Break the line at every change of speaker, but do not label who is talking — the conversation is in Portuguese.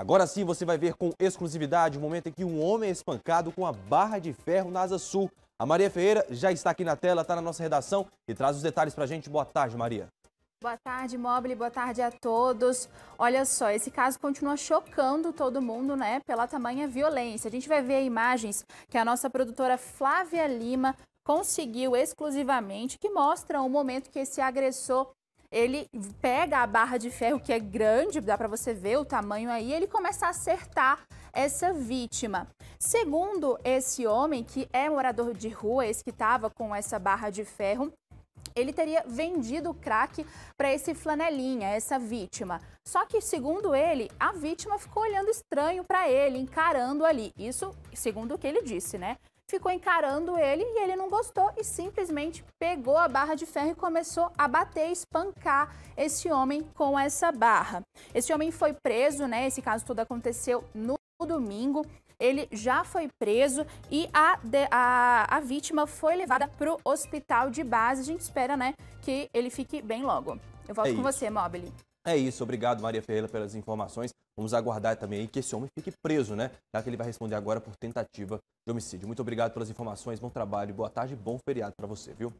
Agora sim você vai ver com exclusividade o momento em que um homem é espancado com a barra de ferro na Asa Sul. A Maria Ferreira já está aqui na tela, está na nossa redação e traz os detalhes para a gente. Boa tarde, Maria.
Boa tarde, Mobile. Boa tarde a todos. Olha só, esse caso continua chocando todo mundo, né? Pela tamanha violência. A gente vai ver imagens que a nossa produtora Flávia Lima conseguiu exclusivamente, que mostram o momento que esse agressor ele pega a barra de ferro que é grande, dá para você ver o tamanho aí, ele começa a acertar essa vítima. Segundo esse homem que é morador de rua, esse que estava com essa barra de ferro, ele teria vendido o crack para esse flanelinha, essa vítima. Só que, segundo ele, a vítima ficou olhando estranho para ele, encarando ali. Isso, segundo o que ele disse, né? ficou encarando ele e ele não gostou e simplesmente pegou a barra de ferro e começou a bater, espancar esse homem com essa barra. Esse homem foi preso, né? Esse caso tudo aconteceu no domingo. Ele já foi preso e a, de, a, a vítima foi levada para o hospital de base. A gente espera, né, que ele fique bem logo. Eu volto é com você, Mobile.
É isso, obrigado Maria Ferreira pelas informações. Vamos aguardar também que esse homem fique preso, né? Já que ele vai responder agora por tentativa de homicídio. Muito obrigado pelas informações, bom trabalho, boa tarde e bom feriado para você, viu?